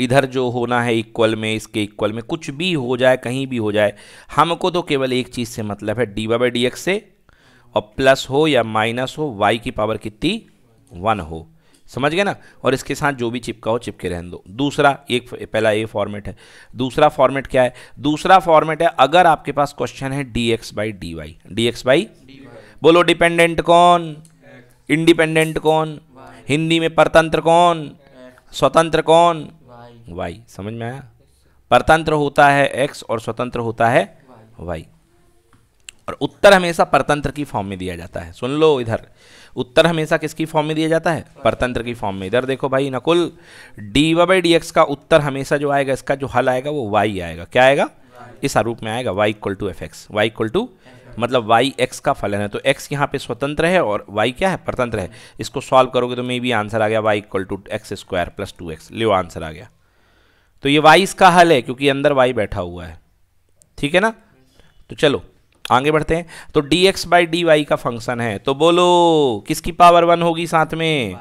Speaker 1: इधर जो होना है इक्वल में इसके इक्वल में कुछ भी हो जाए कहीं भी हो जाए हमको तो केवल एक चीज़ से मतलब है डी बाई डी एक्स से और प्लस हो या माइनस हो वाई की पावर कितनी वन हो समझ गए ना और इसके साथ जो भी चिपका हो चिपके रहने दो दूसरा एक पहला ये फॉर्मेट है दूसरा फॉर्मेट क्या है दूसरा फॉर्मेट है अगर आपके पास क्वेश्चन है d x by d y d x by बोलो डिपेंडेंट कौन इंडिपेंडेंट कौन हिंदी में परतंत्र कौन स्वतंत्र कौन वाई समझ में आया परतंत्र होता है एक्स और स्वतंत्र होता है वाई और उत्तर हमेशा परतंत्र की फॉर्म में दिया जाता है सुन लो इधर उत्तर हमेशा किसकी फॉर्म में दिया जाता है परतंत्र की फॉर्म में इधर देखो भाई Nakul d y by d x का उत्तर हमेशा जो आएगा इसका जो हल आएगा वो वाई आएगा क्या आएगा इस आरूप में आएगा y equal to f x y equal to मतलब वाई एक्स का फलन है तो एक्स यहाँ पे स्वतंत्र है और वाई क्या है परतंत्र है इसको सॉल्व करोगे तो मे भी आंसर आ गया y equal to x square plus two x लियो आंसर आ गया तो ये वाई इसका हल है क्योंकि अंदर वाई बैठा हुआ है ठीक है ना तो चलो आगे बढ़ते हैं तो d x by d y का फंक्शन है तो बोलो किसकी पावर वन होगी साथ में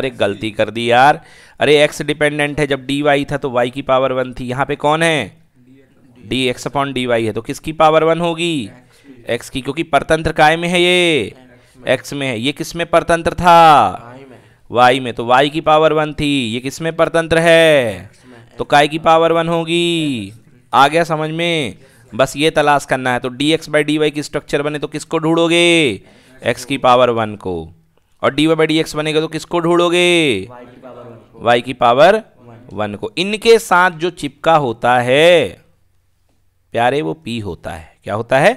Speaker 1: अरे गलती कर दी यार अरे एक्स डिपेंडेंट है जब डी वाई था तो वाई की पावर वन थी यहाँ पे कौन है d x upon d y है तो किसकी पावर वन होगी एक्स की क्योंकि परतंत्र काय में है ये एक्स में है ये किस में परतंत्र था वाई में तो वाई की पावर वन थी ये किस में परतंत्र है तो काय की पावर वन होगी आ गया समझ में बस ये तलाश करना है तो d x by d y की स्ट्रक्चर बने तो किसको ढूंढोगे एक्स की पावर वन को और d y by d x बनेगा तो किसको ढूंढोगे वाई की पावर वन को इनके साथ जो चिपका होता है प्यारे वो पी होता है क्या होता है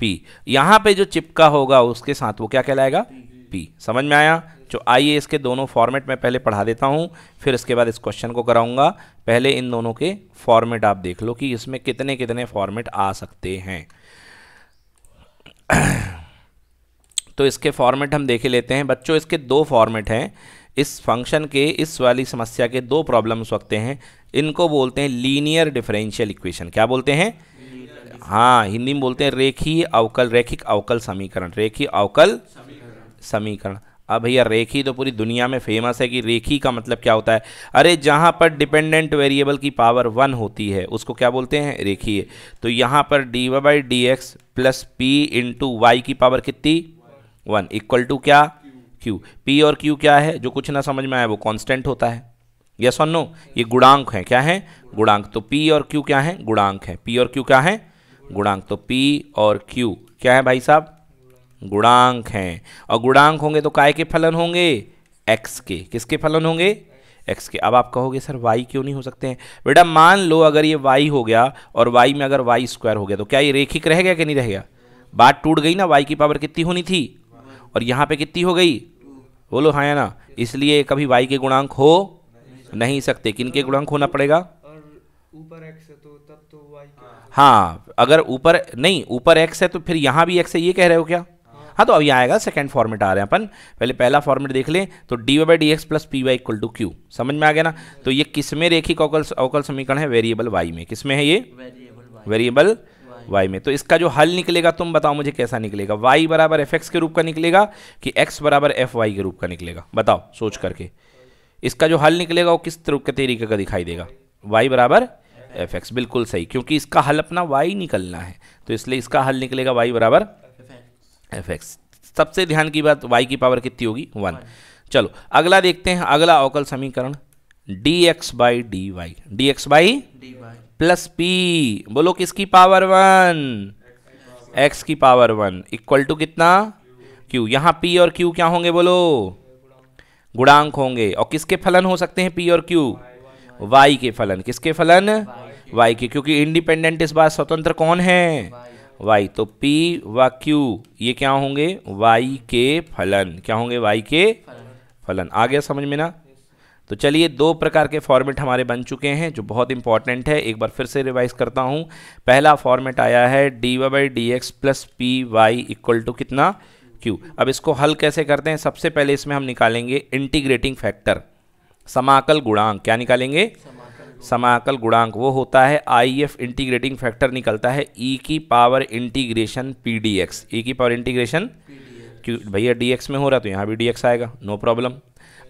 Speaker 1: पी यहां पे जो चिपका होगा उसके साथ वो क्या कहलाएगा पी समझ में आया तो आइए इसके दोनों फॉर्मेट में पहले पढ़ा देता हूँ फिर इसके बाद इस क्वेश्चन को कराऊंगा पहले इन दोनों के फॉर्मेट आप देख लो कि इसमें कितने कितने फॉर्मेट आ सकते हैं तो इसके फॉर्मेट हम देखे लेते हैं बच्चों इसके दो फॉर्मेट हैं इस फंक्शन के इस वाली समस्या के दो प्रॉब्लम्स वक्ते हैं इनको बोलते हैं लीनियर डिफरेंशियल इक्वेशन क्या बोलते हैं हाँ हिंदी में बोलते हैं रेखीय अवकल रेखिक अवकल समीकरण रेखीय अवकल समीकरण अब भैया रेखी तो पूरी दुनिया में फेमस है कि रेखी का मतलब क्या होता है अरे जहाँ पर डिपेंडेंट वेरिएबल की पावर वन होती है उसको क्या बोलते हैं रेखी है तो यहाँ पर d y by d x plus p into y की पावर कितनी वन इक्वल टू क्या क्यू पी और क्यू क्या है जो कुछ ना समझ में आया वो कॉन्स्टेंट होता है यस और नो ये गुणांक है क्या है गुणांक तो पी और क्यू क्या है गुणांक है पी और क्यू क्या है गुणांक तो पी और क्यू क्या है भाई साहब गुणांक हैं और गुणांक होंगे तो काय के फलन होंगे एक्स के किसके फलन होंगे एक्स के अब आप कहोगे सर वाई क्यों नहीं हो सकते हैं बेटा मान लो अगर ये वाई हो गया और वाई में अगर वाई स्क्वायर हो गया तो क्या ये रेखिक रह गया कि नहीं रह गया बात टूट गई ना वाई की पावर कितनी होनी थी और यहाँ पे कितनी हो गई बोलो हाँ या ना इसलिए कभी वाई के गुणांक हो नहीं सकते किन के गुणांक होना पड़ेगा ऊपर एक्स है तो तब तो वाई हाँ अगर ऊपर नहीं ऊपर एक्स है तो फिर यहाँ भी एक्स है ये कह रहे हो क्या हाँ तो अभी आएगा सेकेंड फॉर्मेट आ रहे हैं अपन पहले पहला फॉर्मेट देख लें तो d y by d x plus p y equal to q समझ में आ गया ना तो ये किस में रेखी अवकल अवकल समीकरण है वेरिएबल वाई में किस में है ये वेरिएबल वाई में तो इसका जो हल निकलेगा तुम बताओ मुझे कैसा निकलेगा वाई बराबर एफ एक्स के रूप का निकलेगा कि एक्स बराबर एफ वाई के रूप का निकलेगा बताओ सोच करके इसका जो हल निकलेगा वो किस तरीके का दिखाई देगा वाई बराबर एफ एक्स बिल्कुल सही क्योंकि इसका हल अपना वाई निकलना है तो इसलिए इसका हल निकलेगा वाई बराबर एफ एक्स सबसे ध्यान की बात वाई की पावर कितनी होगी वन चलो अगला देखते हैं अगला अवकल समीकरण d x by d y d x by plus p बोलो किसकी पावर वन एक्स की पावर वन इक्वल टू कितना क्यू यहां पी और क्यू क्या होंगे बोलो गुणांक होंगे और किसके फलन हो सकते हैं पी और क्यू वाई के फलन किसके फलन वाई के क्योंकि इंडिपेंडेंट इस बार स्वतंत्र कौन है वाई तो पी व क्यू ये क्या होंगे वाई के फलन क्या होंगे वाई के फलन आ गया समझ में ना तो चलिए दो प्रकार के फॉर्मेट हमारे बन चुके हैं जो बहुत इंपॉर्टेंट है एक बार फिर से रिवाइज करता हूँ पहला फॉर्मेट आया है d y by d x plus p y equal to कितना क्यू अब इसको हल कैसे करते हैं सबसे पहले इसमें हम निकालेंगे इंटीग्रेटिंग फैक्टर समाकल गुणांक क्या निकालेंगे समाकल गुणांक वो होता है आई एफ इंटीग्रेटिंग फैक्टर निकलता है ई e की power integration p d x e की पावर इंटीग्रेशन क्यों भैया डी एक्स में हो रहा तो यहाँ भी डी एक्स आएगा नो प्रॉब्लम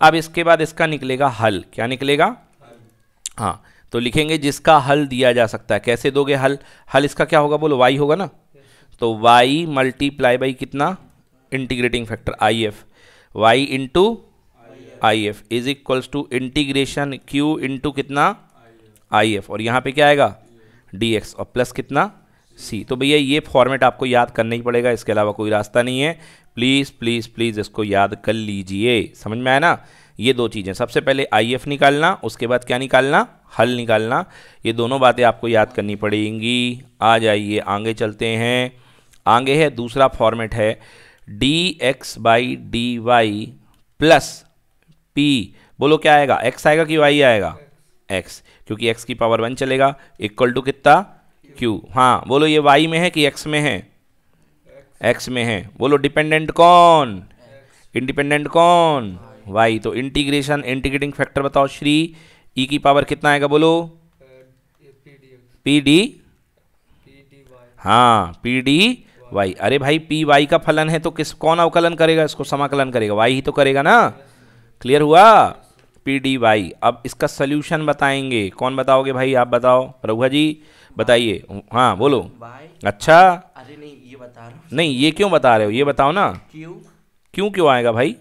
Speaker 1: अब इसके बाद इसका निकलेगा हल क्या निकलेगा हाँ तो लिखेंगे जिसका हल दिया जा सकता है कैसे दोगे हल हल इसका क्या होगा बोलो वाई होगा ना तो वाई मल्टीप्लाई बाई कितना integrating factor I F y into I F is equals to integration q into कितना आई एफ और यहाँ पे क्या आएगा डी एक्स और प्लस कितना सी तो भैया ये फॉर्मेट आपको याद करना ही पड़ेगा इसके अलावा कोई रास्ता नहीं है प्लीज़ प्लीज़ प्लीज़ इसको याद कर लीजिए समझ में आया ना ये दो चीज़ें सबसे पहले आई एफ निकालना उसके बाद क्या निकालना हल निकालना ये दोनों बातें आपको याद करनी पड़ेंगी आ जाइए आगे चलते हैं आगे है दूसरा फॉर्मेट है d x by d y plus p बोलो क्या आएगा एक्स आएगा कि वाई आएगा एक्स क्योंकि एक्स की पावर वन चलेगा इक्वल टू कितना क्यू हाँ बोलो ये वाई में है कि एक्स में है एक्स में है बोलो डिपेंडेंट कौन इंडिपेंडेंट कौन वाई तो इंटीग्रेशन इंटीग्रेटिंग फैक्टर बताओ श्री ई e की पावर कितना आएगा बोलो पी डी हाँ पी डी वाई अरे भाई पी वाई का फलन है तो किस कौन अवकलन करेगा इसको समाकलन करेगा वाई ही तो करेगा ना क्लियर हुआ पी डी वाई अब इसका सोल्यूशन बताएंगे कौन बताओगे भाई आप बताओ प्रभुआ जी बताइए हाँ बोलो अच्छा अरे नहीं ये बता रहा नहीं ये क्यों बता रहे हो ये बताओ ना क्यों क्यों क्यों आएगा भाई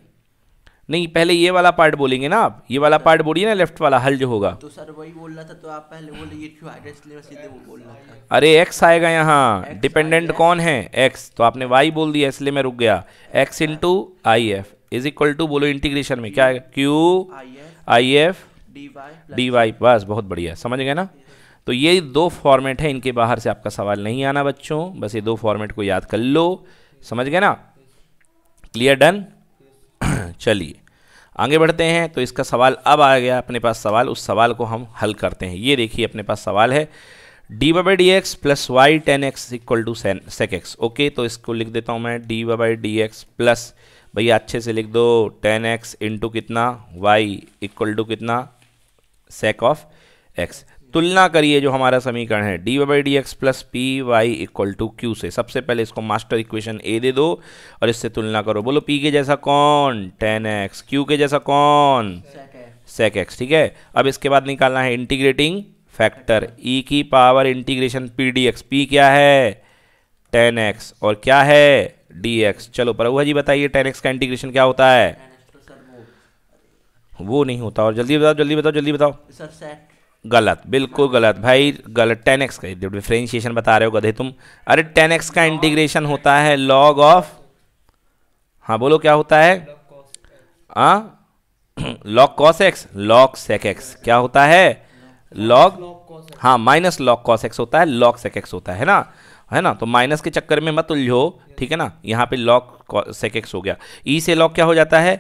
Speaker 1: नहीं पहले ये वाला पार्ट बोलेंगे ना आप ये वाला पार्ट बोलिए ना लेफ्ट वाला हल जो होगा तो सर वही बोल रहा था तो आप पहले बोले ये क्यों एड्रेस सीधे वो बोल रहा था अरे एक्स आएगा यहाँ डिपेंडेंट कौन है एक्स तो आपने वाई बोल दिया इसलिए मैं रुक गया x into I F is equal to बोलो इंटीग्रेशन में क्या आएगा q I I F d y बस बहुत बढ़िया समझ गए ना तो ये दो फॉर्मेट है इनके बाहर से आपका सवाल नहीं आना बच्चों बस ये दो फॉर्मेट को याद कर लो समझ गए ना क्लियर डन चलिए आगे बढ़ते हैं तो इसका सवाल अब आ गया अपने पास सवाल उस सवाल को हम हल करते हैं ये देखिए अपने पास सवाल है d by d x plus y tan x equal to sec x okay तो इसको लिख देता हूँ मैं d by d x plus भैया अच्छे से लिख दो टेन एक्स इंटू कितना वाई इक्वल टू कितना सेक ऑफ एक्स तुलना करिए जो हमारा समीकरण है d y by d x plus p y equal to q से सबसे पहले इसको मास्टर इक्वेशन ए दे दो और इससे तुलना करो बोलो पी के जैसा कौन टेन एक्स क्यू के जैसा कौन सेक एक्स ठीक है अब इसके बाद निकालना है इंटीग्रेटिंग फैक्टर ई की power integration p d x p क्या है टेन एक्स और क्या है डी एक्स चलो प्रभुआ जी बताइए टेन एक्स का इंटीग्रेशन क्या होता है वो नहीं होता और जल्दी बताओ जल्दी बताओ जल्दी बताओ गलत बिल्कुल गलत भाई गलत टेन एक्स का डिफ्रेंशिएशन बता रहे हो गधे तुम अरे टेन एक्स का इंटीग्रेशन होता है लॉग ऑफ हाँ बोलो क्या होता है log cos x log sec x क्या होता है लॉग हाँ माइनस लॉग कॉस एक्स होता है लॉग सेक एक्स होता है ना है ना तो माइनस के चक्कर में मत उलझो ठीक है ना यहाँ पे लॉग सेकेक्स हो गया ई e से लॉग क्या हो जाता है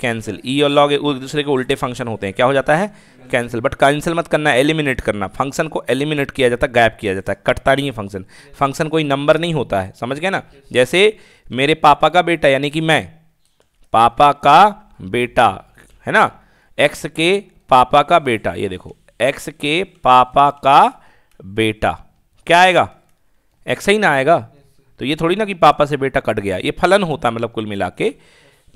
Speaker 1: कैंसिल ई e और लॉग एक दूसरे के उल्टे फंक्शन होते हैं क्या हो जाता है कैंसिल बट कैंसिल मत करना एलिमिनेट करना फंक्शन को एलिमिनेट किया जाता है गैप किया जाता है कटता नहीं है फंक्शन फंक्शन कोई नंबर नहीं होता है समझ गए ना जैसे मेरे पापा का बेटा यानी कि मैं पापा का बेटा है ना एक्स के पापा का बेटा ये देखो एक्स के पापा का बेटा क्या आएगा एक्स ही ना आएगा तो ये थोड़ी ना कि पापा से बेटा कट गया ये फलन होता मतलब कुल मिला के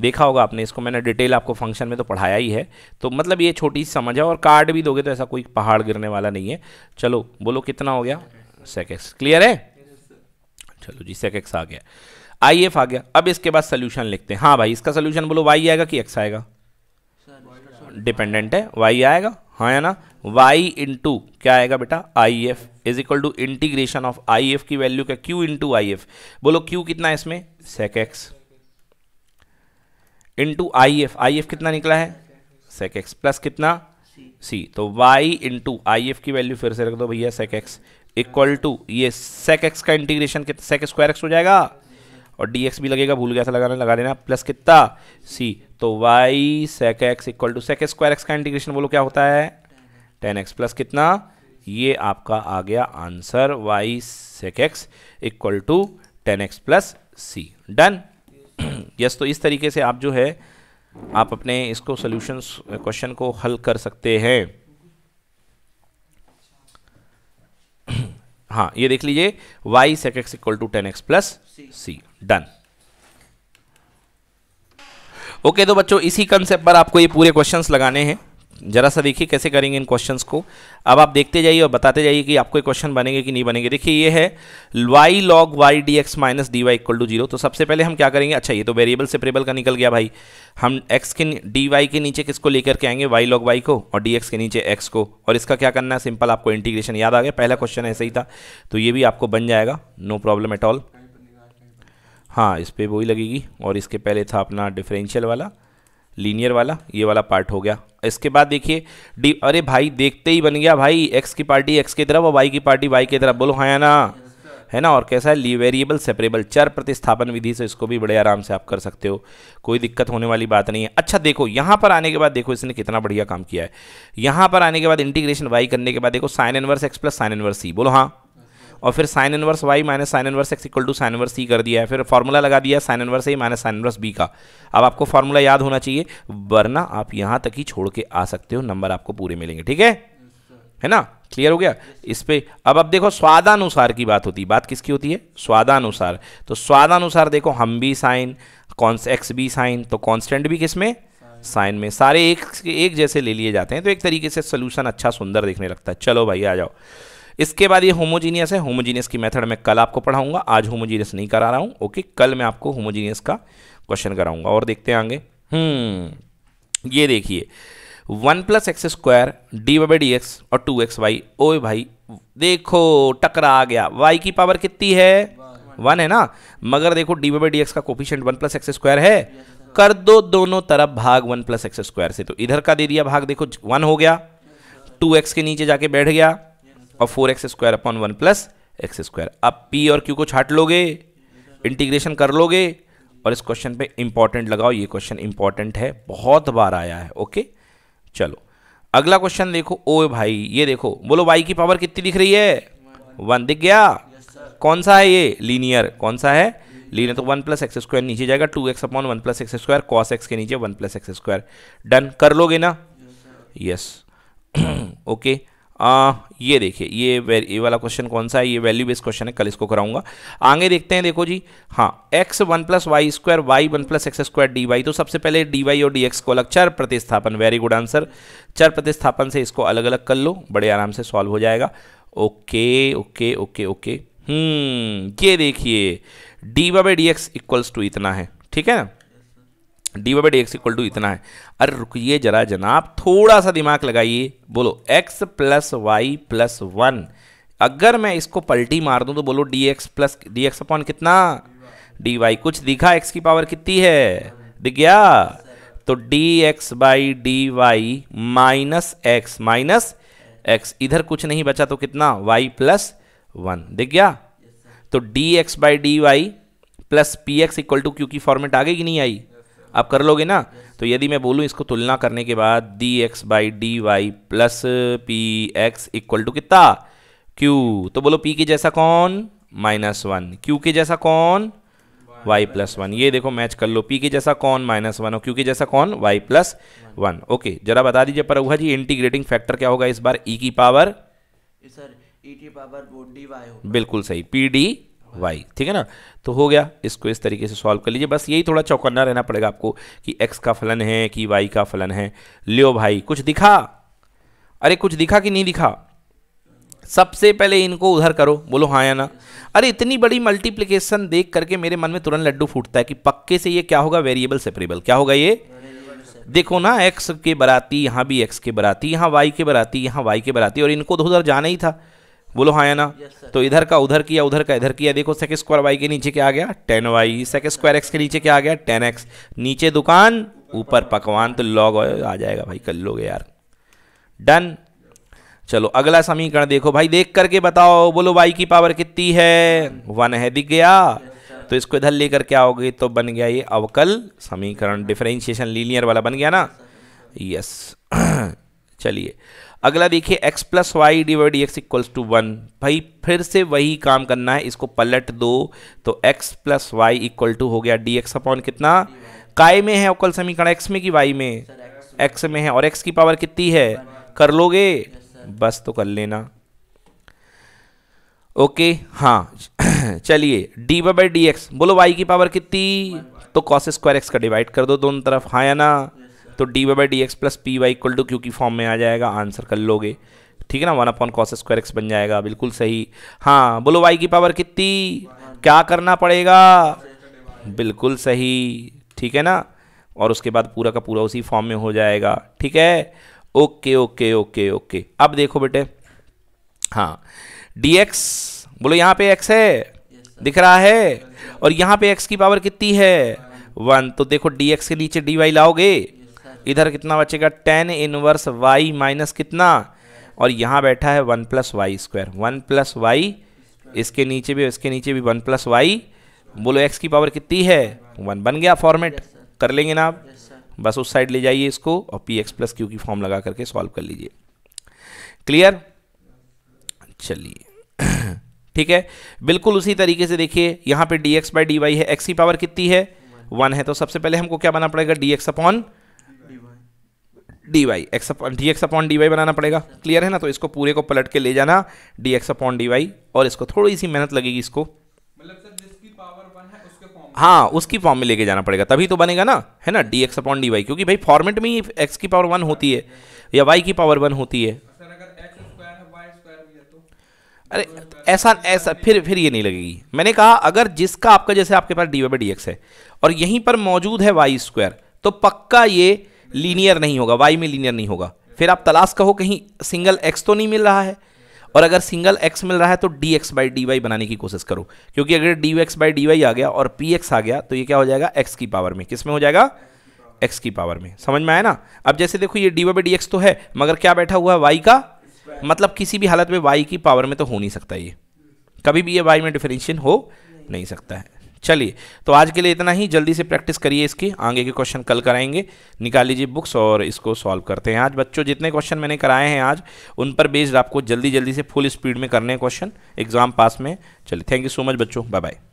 Speaker 1: देखा होगा आपने इसको मैंने डिटेल आपको फंक्शन में तो पढ़ाया ही है तो मतलब ये छोटी सी समझ है और कार्ड भी दोगे तो ऐसा कोई पहाड़ गिरने वाला नहीं है चलो बोलो कितना हो गया सेक एक्स क्लियर है चलो जी सेक एक्स आ गया आई एफ आ गया अब इसके बाद सोल्यूशन लिखते हैं हाँ भाई इसका सोल्यूशन बोलो वाई आएगा कि एक्स आएगा डिपेंडेंट है वाई आएगा हाँ है ना y इंटू क्या आएगा बेटा I F is equal to integration of I F की वैल्यू क्या q इंटू आई एफ बोलो q कितना है इसमें sec x into I F I F कितना निकला है सेक एक्स प्लस कितना c तो y इंटू आई एफ की वैल्यू फिर से रख दो भैया सेक एक्स इक्वल टू ये सेक एक्स का इंटीग्रेशन कितना सेक स्क्वायर एक्स हो जाएगा और डी एक्स भी लगेगा भूल गया था लगाना लगा देना प्लस कितना सी तो Y sec x equal to sec square x का इंटीग्रेशन बोलो क्या होता है टेन एक्स प्लस कितना ये आपका आ गया answer y sec x equal to tan x plus c done yes तो इस तरीके से आप जो है आप अपने इसको सोल्यूशन क्वेश्चन को हल कर सकते हैं हाँ ये देख लीजिए y sec x equal to tan x plus c done okay तो बच्चों इसी कंसेप्ट पर आपको ये पूरे क्वेश्चंस लगाने हैं जरा सा देखिए कैसे करेंगे इन क्वेश्चंस को अब आप देखते जाइए और बताते जाइए कि आपको क्वेश्चन बनेंगे कि नहीं बनेंगे देखिए ये है y log y d x minus d y equal to zero तो सबसे पहले हम क्या करेंगे अच्छा ये तो वेरिएबल सेपरेबल का निकल गया भाई हम एक्स के डी वाई के नीचे किसको लेकर के आएंगे वाई लॉग वाई को और डी एक्स के नीचे एक्स को और इसका क्या करना है सिंपल आपको इंटीग्रेशन याद आ गया पहला क्वेश्चन ऐसे ही था तो ये भी आपको बन जाएगा नो प्रॉब्लम एट ऑल हाँ इस पर वही लगेगी और इसके पहले था अपना डिफरेंशियल वाला लीनियर वाला ये वाला पार्ट हो गया इसके बाद देखिए डी अरे भाई देखते ही बन गया भाई एक्स की पार्टी एक्स की तरफ और वाई की पार्टी वाई की तरफ बोलो हाँ या ना है ना और कैसा है वेरिएबल सेपरेबल चर प्रतिस्थापन विधि से इसको भी बड़े आराम से आप कर सकते हो कोई दिक्कत होने वाली बात नहीं है अच्छा देखो यहाँ पर आने के बाद देखो इसने कितना बढ़िया काम किया है यहाँ पर आने के बाद इंटीग्रेशन वाई करने के बाद देखो sine inverse x plus sine inverse c बोलो हाँ और फिर sine inverse y minus sine inverse x equal to sine inverse c कर दिया है फिर फॉर्मूला लगा दिया sine inverse a minus sine inverse b का अब आपको फॉर्मूला याद होना चाहिए वरना आप यहाँ तक ही छोड़ के आ सकते हो नंबर आपको पूरे मिलेंगे ठीक है है ना क्लियर हो गया इस पर अब अब देखो स्वादानुसार की बात होती है बात किसकी होती है स्वादानुसार तो स्वादानुसार देखो हम भी साइन कॉन्स एक्स भी साइन तो कॉन्स्टेंट भी किस में साइन में सारे एक एक जैसे ले लिए जाते हैं तो एक तरीके से सोल्यूशन अच्छा सुंदर देखने लगता है चलो भाई आ जाओ इसके बाद ये होमोजीनियस है होमोजीनियस की मेथड मैं कल आपको पढ़ाऊंगा आज होमोजीनियस नहीं करा रहा हूँ ओके कल मैं आपको होमोजीनियस का क्वेश्चन कराऊंगा और देखते आगे हम्म ये देखिए one plus x square d y d x और टू एक्स वाई ओ भाई देखो टकरा आ गया वाई की पावर कितनी है वन है ना मगर देखो डी वाई डी एक्स का coefficient one plus x square है कर दो दोनों तरफ भाग वन प्लस एक्स स्क्वायर से तो इधर का दे दिया भाग देखो वन हो गया टू एक्स के नीचे जाके बैठ गया और four x square upon one plus x square आप पी और क्यू को छाट लोगे इंटीग्रेशन कर लोगे और इस क्वेश्चन पे इंपॉर्टेंट लगाओ ये क्वेश्चन इंपॉर्टेंट है बहुत बार आया है ओके चलो अगला क्वेश्चन देखो ओ भाई ये देखो बोलो वाई की पावर कितनी दिख रही है वन दिख गया कौन सा है ये लीनियर कौन सा है लीनियर तो वन प्लस एक्स स्क्वायर नीचे जाएगा two x upon one plus x square cos x के नीचे one plus x square done कर लोगे ना यस ओके yes. आ, ये देखिए ये ये वाला क्वेश्चन कौन सा है ये वैल्यू बेस्ड क्वेश्चन है कल इसको कराऊंगा आगे देखते हैं देखो जी हाँ x one plus y square y one plus x square d y तो सबसे पहले डी वाई और डी एक्स को अलग चर प्रतिस्थापन वेरी गुड आंसर चर प्रतिस्थापन से इसको अलग अलग कर लो बड़े आराम से सॉल्व हो जाएगा ओके ओके ओके ओके हम्म ये देखिए d y d x equals to इतना है ठीक है ना d y by d x equal to इतना है अरे रुकिए जरा जनाब थोड़ा सा दिमाग लगाइए बोलो x plus y plus one अगर मैं इसको पलटी मार दूं तो बोलो d x plus d x upon कितना डी वाई कुछ दिखा एक्स की पावर कितनी है दिख गया तो d x by d y minus x minus x इधर कुछ नहीं बचा तो कितना वाई प्लस वन दिख गया तो d x by d y plus p x equal to क्योंकि फॉर्मेट आ गई नहीं आई आप कर लोगे ना तो यदि मैं बोलूँ इसको तुलना करने के बाद d x by d y plus p x equal to कितना क्यू तो बोलो पी के जैसा कौन माइनस वन क्यू के जैसा कौन वाई प्लस वन ये देखो मैच कर लो पी के जैसा कौन माइनस वन और क्यू के जैसा कौन वाई प्लस वन ओके जरा बता दीजिए हुआ जी इंटीग्रेटिंग फैक्टर क्या होगा इस बार ई e की पावर सर ई की पावर बिल्कुल सही पी डी वाई ठीक है ना तो हो गया इसको इस तरीके से सॉल्व कर लीजिए बस यही थोड़ा चौकन्ना रहना पड़ेगा आपको कि एक्स का फलन है कि वाई का फलन है लियो भाई कुछ दिखा अरे कुछ दिखा कि नहीं दिखा सबसे पहले इनको उधर करो बोलो हाँ या ना अरे इतनी बड़ी मल्टीप्लिकेशन देख करके मेरे मन में तुरंत लड्डू फूटता है कि पक्के से ये क्या होगा वेरिएबल सेपरेबल क्या होगा ये देखो ना एक्स के बराती यहाँ भी एक्स के बराती यहाँ वाई के बराती यहाँ वाई के बराती और इनको तो उधर जाना ही था बोलो हाँ या ना तो इधर का उधर किया उधर का इधर किया देखो सेक स्क्वायर वाई के नीचे क्या आ गया tan y sec square x के नीचे क्या आ गया टेन एक्स नीचे दुकान ऊपर पकवान तो लॉग आ जाएगा भाई कर लोगे यार डन चलो अगला समीकरण देखो भाई देख करके बताओ बोलो वाई की पावर कितनी है वन है दिख गया तो इसको इधर लेकर क्या हो गई तो बन गया ये अवकल समीकरण डिफरेंशिएशन लीनियर वाला बन गया ना यस चलिए अगला देखिए x plus y divide x equals to one भाई फिर से वही काम करना है इसको पलट दो तो x plus y equal to हो गया डी एक्स अपॉन कितना काय में है अवकल समीकरण x में कि y में x में है और x की पावर कितनी है कर लोगे बस तो कर लेना ओके हाँ चलिए d y by d x बोलो y की पावर कितनी तो कॉस स्क्वायर एक्स का डिवाइड कर दो दोनों तरफ हाँ या ना तो d y by d x plus p y equal to q की फॉर्म में आ जाएगा आंसर कर लोगे ठीक है ना one upon cos square x बन जाएगा बिल्कुल सही हाँ बोलो वाई की पावर कितनी क्या करना पड़ेगा बिल्कुल सही ठीक है ना और उसके बाद पूरा का पूरा उसी फॉर्म में हो जाएगा ठीक है ओके ओके ओके ओके अब देखो बेटे हाँ डी एक्स बोलो यहाँ पे एक्स है दिख रहा है और यहाँ पे एक्स की पावर कितनी है वन तो देखो डी एक्स के नीचे डी वाई लाओगे इधर कितना बचेगा टेन इनवर्स वाई माइनस कितना और यहाँ बैठा है one plus y square one plus y इसके नीचे भी इसके नीचे भी वन प्लस वाई बोलो एक्स की पावर कितनी है वन बन गया फॉर्मेट कर लेंगे ना आप बस उस साइड ले जाइए इसको और पी एक्स प्लस क्यू की फॉर्म लगा करके सॉल्व कर लीजिए क्लियर चलिए ठीक है बिल्कुल उसी तरीके से देखिए यहाँ पे d x by d y है एक्स की पावर कितनी है वन है तो सबसे पहले हमको क्या बना पड़ेगा d x upon d y x d x upon d y बनाना पड़ेगा क्लियर है ना तो इसको पूरे को पलट के ले जाना d x upon d y और इसको थोड़ी सी मेहनत लगेगी इसको मतलब हाँ उसकी फॉर्म में लेके जाना पड़ेगा तभी तो बनेगा ना है ना d x upon d y क्योंकि भाई फॉर्मेट में ही एक्स की पावर वन होती है या वाई की पावर वन होती है तो? अरे ऐसा ऐसा फिर फिर ये नहीं लगेगी मैंने कहा अगर जिसका आपका जैसे आपके पास d y by d x है और यहीं पर मौजूद है वाई स्क्वायर तो पक्का ये लीनियर नहीं होगा वाई में लीनियर नहीं होगा फिर आप तलाश कहो कहीं सिंगल एक्स तो नहीं मिल रहा है और अगर सिंगल एक्स मिल रहा है तो d x by d y बनाने की कोशिश करो क्योंकि अगर d x by d y आ गया और पी एक्स आ गया तो ये क्या हो जाएगा एक्स की पावर में किस में हो जाएगा एक्स की पावर में समझ में आया ना अब जैसे देखो ये d y by d x तो है मगर क्या बैठा हुआ है वाई का मतलब किसी भी हालत में वाई की पावर में तो हो नहीं सकता ये कभी भी ये वाई में डिफरेंशियन हो नहीं सकता है चलिए तो आज के लिए इतना ही जल्दी से प्रैक्टिस करिए इसकी आगे के क्वेश्चन कल कराएंगे निकाल लीजिए बुक्स और इसको सॉल्व करते हैं आज बच्चों जितने क्वेश्चन मैंने कराए हैं आज उन पर बेस्ड आपको जल्दी जल्दी से फुल स्पीड में करने हैं क्वेश्चन एग्जाम पास में चलिए थैंक यू सो मच बच्चों बाय बाय